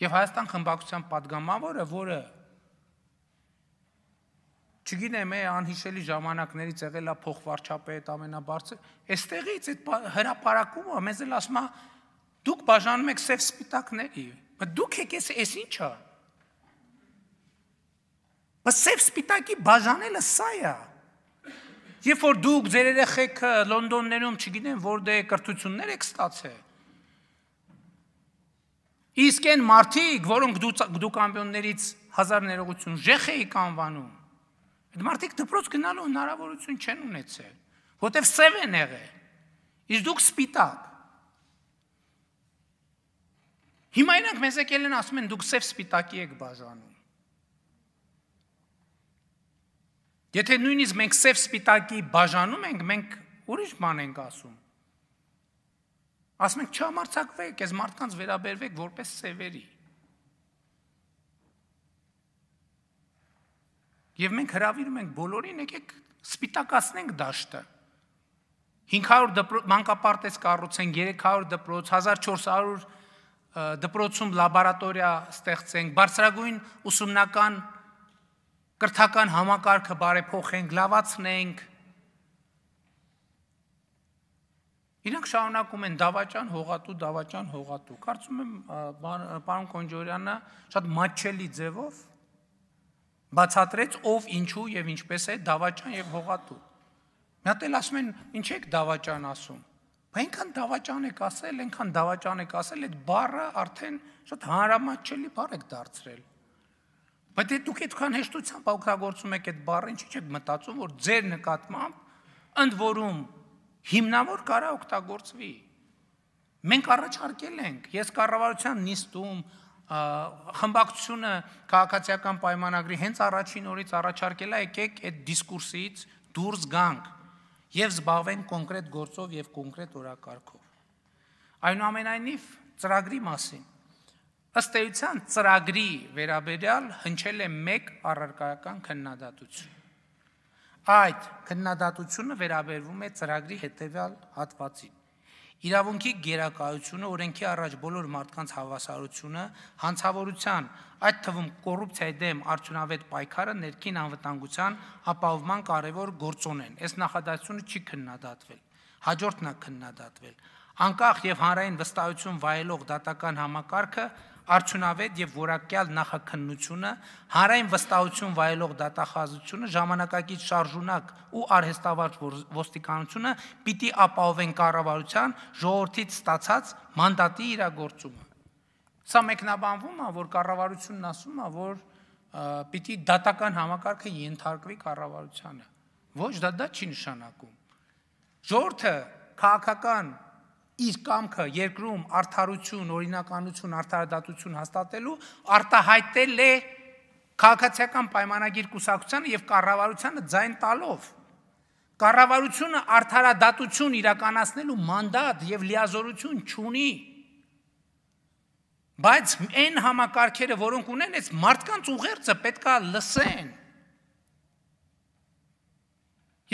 Եվ Հայաստան խմբակցության падգամավորը, որը չգինեմ, է անհիշելի ժամանակներից եղել է փոխվարչապետ ամենաբարձր, այստեղից այդ հրաապարակումը մեզ էլ ասում է դուք բաժանում եք սև սպիտակների։ Դուք եք էս էս ինչա։ Բայց սև սպիտակի բաժանելը սա է։ Երբ որ դուք ձեր երեխեք Լոնդոններում, չգինեմ, որտեղ կրթություններ եք ստացել, Իսկ այն մարդիկ, որոնք դու կամպիոններից հազար ներողություն ժեխ էիք անվանում, այդ մարդիկ դպրոց գնալու հնարավորություն չեն ունեցել, որտեվ սև են եղել։ Իսկ դուք սպիտակ։ Հիմա իրանք մեզ եկել են ասում են դուք սև սպիտակի եք բաժանում։ Եթե նույնիսկ մենք սև սպիտակի բաժանում ենք, մենք ուրիշ բան ենք ասում։ Ասում ենք չհամարցակվեք, այս մարդկանց վերաբերվեք որպես սևերի։ Եվ մենք հրավիրում ենք բոլորին, եկեք սպիտակացնենք դաշտը։ 500 դպրոց մանկապարտեզ կառուցենք, 300 դպրոց, 1400 դպրոցում լաբորատորիա ստեղծենք, բարձրագույն ուսումնական կրթական համակարգը բարեփոխենք, լավացնենք, Իրանք շարունակում են դավաճան, հողատու, դավաճան, հողատու։ Կարծում եմ պարոն Կոնջորյանը շատ մաչելի ձևով բացատրեց ով ինչու եւ ինչպես է դավաճան եւ հողատու։ Մի հատ էլ ասում են, ինչ եք դավաճան ասում։ Բա այնքան դավաճան եք ասել, այնքան դավաճան եք ասել, այդ բառը արդեն շատ հանրամատչելի բառ եք դարձրել։ Բայց դե դուք այդքան հեշտությամբ օգտագործում եք այդ բառը, ինչի՞ չեք մտածում, որ ձեր նկատմամբ ընդ որում հիմնավոր կարա օգտագործվի։ Մենք առաջարկել ենք, ես կառավարության նիստում խմբակցությունը քաղաքացիական պայմանագրի հենց առաջին օրից առաջարկել է եկեք այդ դիսկուրսից դուրս գանք եւ զբաղվենք կոնկրետ գործով եւ կոնկրետ օրակարգով։ Այնուամենայնիվ ծրագրի մասին ըստ էության ծրագրի վերաբերյալ հնչել է մեկ առարկայական քննադատություն Այդ քննադատությունը վերաբերվում է ծրագրի հետևյալ հատվածին։ Իրավունքի գերակայությունը, օրենքի առաջ բոլոր մարդկանց հավասարությունը, հանցավորության, այդ թվում կոռուպցիայի դեմ արդյունավետ պայքարը ներքին անվտանգության ապահովման կարևոր գործոն են։ Այս նախադասությունը չի քննադատվել։ Հաջորդն է քննադատվել։ Անկախ եւ հանրային վստահություն վայելող դատական համակարգը արդյունավետ եւ որակյալ նախաքննությունը, հանրային վստահություն վայելող դատախազությունը, ժամանակակից շարժունակ ու արհեստավարժ ոստիկանությունը պիտի ապահովեն կառավարության ժողովրդից ստացած մանդատի իրագործումը։ Սա մեկնաբանվում է, որ կառավարությունն ասում է, որ պիտի դատական համակարգը ենթարկվի կառավարությանը։ Ոչ դա դա չի նշանակում։ Ժողովրդը քաղաքական իր կամքը երկրում արդարություն, օրինականություն, արդարադատություն հաստատելու արտահայտել է քաղաքացիական պայմանագիր կուսակցությանը եւ կառավարությանը ձայն տալով կառավարությունը արդարադատություն իրականացնելու մանդատ եւ լիազորություն չունի բայց այն համակարգերը որոնք ունեն այս մարդկանց ուղերձը պետքա լսեն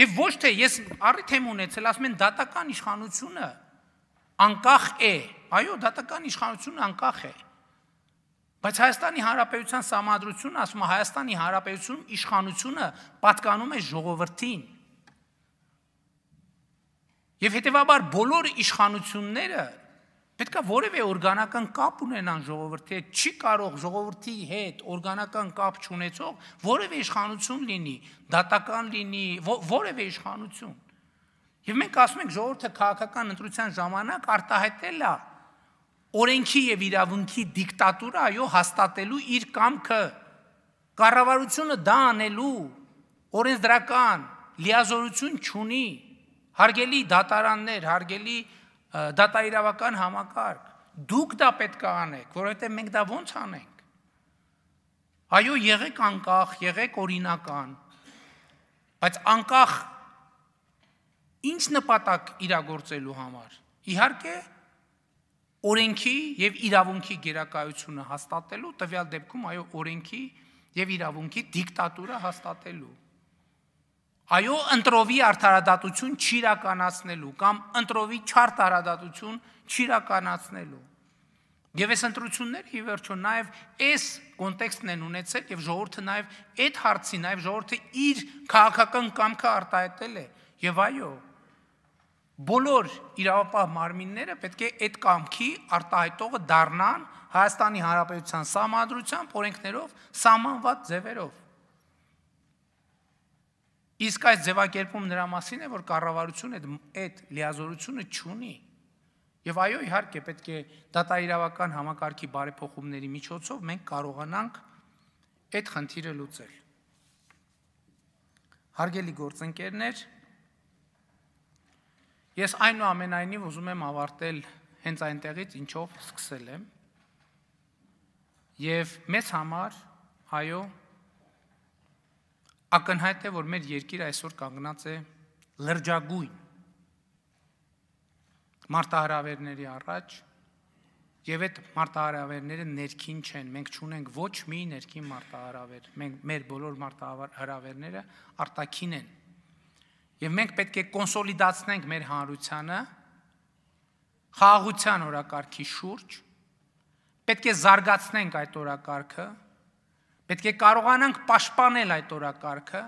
Եվ ոչ թե ես առիթ եմ ունեցել, ասում են դատական իշխանությունը անկախ է։ Այո, դատական իշխանությունը անկախ է։ Բայց Հայաստանի Հանրապետության Սամադրությունը ասում է Հայաստանի Հանրապետություն իշխանությունը պատկանում է ժողովրդին։ Եվ հետևաբար բոլոր իշխանությունները պետքա որևէ օրգանական կապ ունենան ժողովրդի հետ, չի կարող ժողովրդի հետ օրգանական կապ չունեցող որևէ իշխանություն լինի, դատական լինի, որևէ իշխանություն։ Եվ մենք ասում ենք ժողովուրդը քաղաքական ընտրության ժամանակ արտահայտել է օրենքի եւ իրավունքի դիկտատուրա այո հաստատելու իր կամքը կառավարությունը դա անելու օրենսդրական լիազորություն չունի հարգելի դատարաններ հարգելի դատաիրավական համակարգ դուք դա պետք է անեք որովհետեւ մենք դա ո՞նց անենք այո եղեք անկախ եղեք օրինական բայց անկախ Ինչ նպատակ իրագործելու համար։ Իհարկե, օրենքի եւ իրավունքի գերակայությունը հաստատելու, տվյալ դեպքում այո, օրենքի եւ իրավունքի դիկտատուրա հաստատելու։ Այո, ընտրովի արդարադատություն չիրականացնելու կամ ընտրովի չարդարադատություն չիրականացնելու։ Եվ այս ընտրությունները ի վերջո նաև այս կոնտեքստն են ունեցել եւ ժողովուրդը նաև այդ հարցին, նաև ժողովուրդը իր քաղաքական կամքը արտահայտել է։ ժողորդ Եվ այո, բոլոր իրավապահ մարմինները պետք է այդ կամքի արտահայտողը դառնան Հայաստանի Հանրապետության համադրությամբ օրենքներով սահմանված ձևերով։ Իսկ այս ձևակերպում նրա մասին է, որ կառավարությունը այդ լիազորությունը չունի։ Եվ այո, իհարկե պետք է դատաիրավական համակարգի բարեփոխումների միջոցով մենք կարողանանք այդ խնդիրը լուծել։ Հարգելի գործընկերներ, Ես այնուամենայնիվ ուզում եմ ավարտել հենց այնտեղից, ինչով սկսել եմ։ Եվ մեզ համար, այո, ակնհայտ է, որ մեր երկիրը այսօր կանգնած է լրջագույն մարտահրավերների առաջ, Եվ այդ մարտահրավերները ներքին չեն։ Մենք չունենք ոչ մի ներքին մարտահրավեր։ Մենք մեր բոլոր մարտահրավերները արտաքին են։ Եվ մենք պետք է կոնսոլիդացնենք մեր հանրությանը խաղաղության օրակարգի շուրջ։ Պետք է զարգացնենք այդ օրակարգը։ Պետք է կարողանանք պաշտպանել այդ օրակարգը։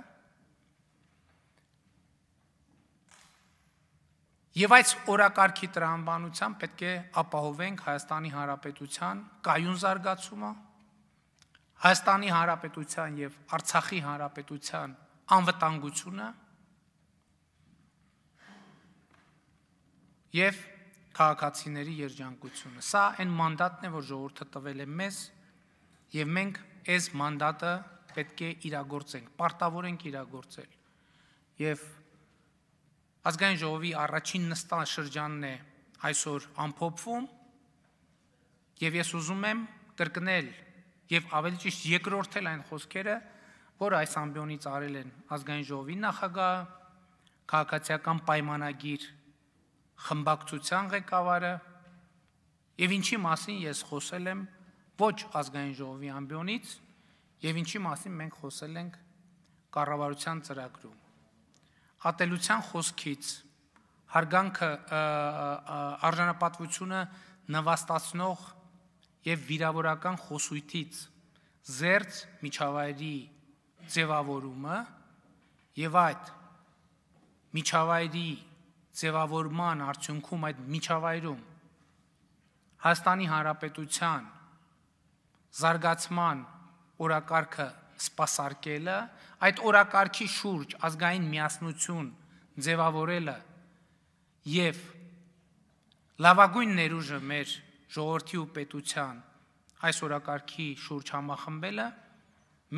Եվ այս օրակարգի տրամաբանությամբ պետք է ապահովենք Հայաստանի Հանրապետության կայուն զարգացումը, Հայաստանի Հանրապետության եւ Արցախի Հանրապետության անվտանգությունը եւ քաղաքացիների երջանկությունը։ Սա այն մանդատն է, որ ժողովուրդը տվել է մեզ եւ մենք այս մանդատը պետք է իրագործենք, պարտավոր ենք իրագործել։ Եվ ազգային ժողովի առաջին նստան շրջանն է այսօր ամփոփվում եւ ես ուզում եմ կրկնել եւ ավելի ճիշտ երկրորդել այն խոսքերը, որ այս ամբիոնից արել են ազգային ժողովի նախագահ, քաղաքացիական պայմանագիր խմբակցության ղեկավարը եւ ինչի մասին ես խոսել եմ ոչ ազգային ժողովի ամբիոնից եւ ինչի մասին մենք խոսել ենք կառավարության ծրագրում ատելության խոսքից հարգանքը արժանապատվությունը նվաստացնող եւ վիրավորական խոսույթից զերծ միջավայրի ձևավորումը եւ այդ միջավայրի ձևավորման արդյունքում այդ միջավայրում Հայաստանի Հանրապետության զարգացման օրակարգը սпасարկելը, այդ օրակարգի շուրջ ազգային միասնություն ձևավորելը եւ լավագույն ներուժը մեր ժողովրդի ու պետության այս օրակարգի շուրջ համախմբելը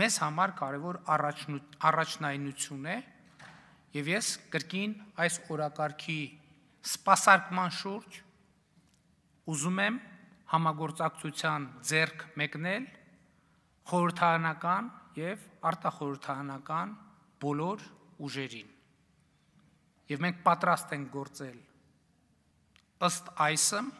մեզ համար կարևոր առաջնայինություն է առաջ Եվ ես կրկին այս օրակարգի սպասարկման շուրջ ուզում եմ համագործակցության ձեռք մեկնել խորհրդանական եւ արտախորհրդանական բոլոր ուժերին։ Եվ մենք պատրաստ ենք գործել ըստ այսմ